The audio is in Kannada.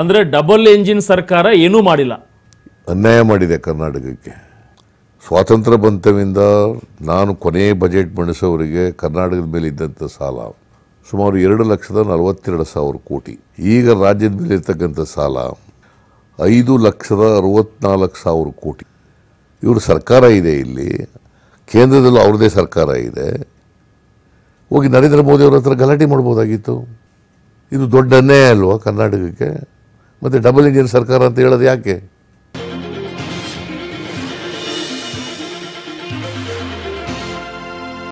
ಅಂದರೆ ಡಬಲ್ ಎಂಜಿನ್ ಸರ್ಕಾರ ಏನೂ ಮಾಡಿಲ್ಲ ಅನ್ಯಾಯ ಮಾಡಿದೆ ಕರ್ನಾಟಕಕ್ಕೆ ಸ್ವಾತಂತ್ರ್ಯ ಬಂತವಿಂದ ನಾನು ಕೊನೆಯ ಬಜೆಟ್ ಮಂಡಿಸೋರಿಗೆ ಕರ್ನಾಟಕದ ಮೇಲೆ ಇದ್ದಂಥ ಸಾಲ ಸುಮಾರು ಎರಡು ಲಕ್ಷದ ನಲವತ್ತೆರಡು ಸಾವಿರ ಕೋಟಿ ಈಗ ರಾಜ್ಯದ ಮೇಲೆ ಇರ್ತಕ್ಕಂಥ ಸಾಲ ಐದು ಲಕ್ಷದ ಅರವತ್ನಾಲ್ಕು ಸಾವಿರ ಕೋಟಿ ಇವ್ರ ಸರ್ಕಾರ ಇದೆ ಇಲ್ಲಿ ಕೇಂದ್ರದಲ್ಲೂ ಅವ್ರದ್ದೇ ಸರ್ಕಾರ ಇದೆ ಹೋಗಿ ನರೇಂದ್ರ ಮೋದಿ ಅವರ ಹತ್ರ ಗಲಾಟೆ ಮಾಡ್ಬೋದಾಗಿತ್ತು ಇದು ದೊಡ್ಡ ಅನ್ಯಾಯ ಅಲ್ವಾ ಕರ್ನಾಟಕಕ್ಕೆ ಮತ್ತು ಡಬಲ್ ಇಂಜಿನ್ ಸರ್ಕಾರ ಅಂತ ಹೇಳೋದು ಯಾಕೆ